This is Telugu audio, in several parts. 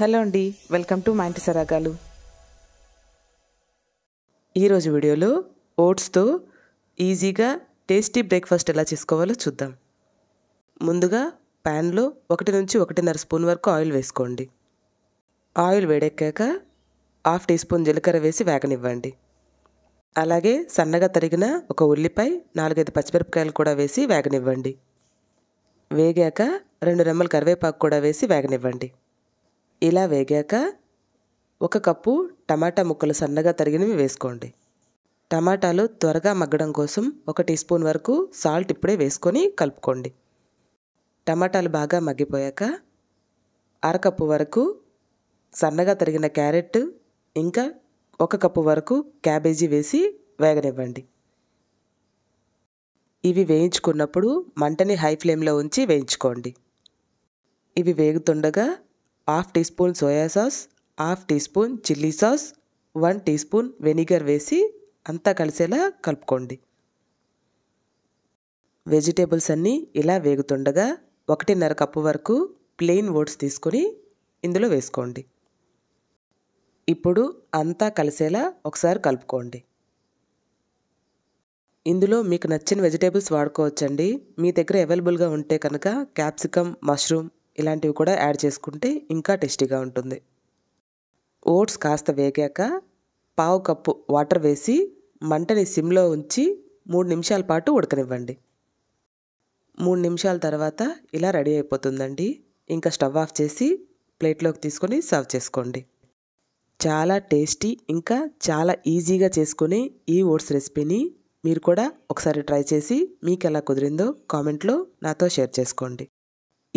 హలో అండి వెల్కమ్ టు మా ఇంటి సరాగాలు ఈరోజు వీడియోలో ఓట్స్తో ఈజీగా టేస్టీ బ్రేక్ఫాస్ట్ ఎలా చేసుకోవాలో చూద్దాం ముందుగా ప్యాన్లో ఒకటి నుంచి ఒకటిన్నర స్పూన్ వరకు ఆయిల్ వేసుకోండి ఆయిల్ వేడెక్కాక హాఫ్ టీ స్పూన్ జీలకర్ర వేసి వేగనివ్వండి అలాగే సన్నగా తరిగిన ఒక ఉల్లిపాయ నాలుగైదు పచ్చిమిరపకాయలు కూడా వేసి వేగనివ్వండి వేగాక రెండు రెమ్మల కరివేపాకు కూడా వేసి వేగనివ్వండి ఇలా వేగాక ఒక కప్పు టమాటా ముక్కలు సన్నగా తరిగినవి వేసుకోండి టమాటాలు త్వరగా మగ్గడం కోసం ఒక టీ స్పూన్ వరకు సాల్ట్ ఇప్పుడే వేసుకొని కలుపుకోండి టమాటాలు బాగా మగ్గిపోయాక అరకప్పు వరకు సన్నగా తరిగిన క్యారెట్ ఇంకా ఒక కప్పు వరకు క్యాబేజీ వేసి వేగనివ్వండి ఇవి వేయించుకున్నప్పుడు మంటని హై ఫ్లేమ్లో ఉంచి వేయించుకోండి ఇవి వేగుతుండగా half teaspoon soya sauce half teaspoon chilli sauce one teaspoon vinegar వేసి అంతా కలిసేలా కలుపుకోండి వెజిటేబుల్స్ అన్నీ ఇలా వేగుతుండగా ఒకటిన్నర కప్పు వరకు ప్లెయిన్ ఓట్స్ తీసుకొని ఇందులో వేసుకోండి ఇప్పుడు అంతా కలిసేలా ఒకసారి కలుపుకోండి ఇందులో మీకు నచ్చిన వెజిటేబుల్స్ వాడుకోవచ్చండి మీ దగ్గర అవైలబుల్గా ఉంటే కనుక క్యాప్సికమ్ మష్రూమ్ ఇలాంటివి కూడా యాడ్ చేసుకుంటే ఇంకా టేస్టీగా ఉంటుంది ఓట్స్ కాస్త వేగాక పావు కప్పు వాటర్ వేసి మంటని సిమ్లో ఉంచి మూడు నిమిషాల పాటు ఉడకనివ్వండి మూడు నిమిషాల తర్వాత ఇలా రెడీ అయిపోతుందండి ఇంకా స్టవ్ ఆఫ్ చేసి ప్లేట్లోకి తీసుకొని సర్వ్ చేసుకోండి చాలా టేస్టీ ఇంకా చాలా ఈజీగా చేసుకుని ఈ ఓట్స్ రెసిపీని మీరు కూడా ఒకసారి ట్రై చేసి మీకు ఎలా కుదిరిందో కామెంట్లో నాతో షేర్ చేసుకోండి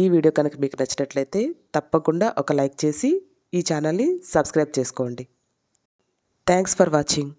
ఈ వీడియో కనుక మీకు నచ్చినట్లయితే తప్పకుండా ఒక లైక్ చేసి ఈ ఛానల్ని సబ్స్క్రైబ్ చేసుకోండి థ్యాంక్స్ ఫర్ వాచింగ్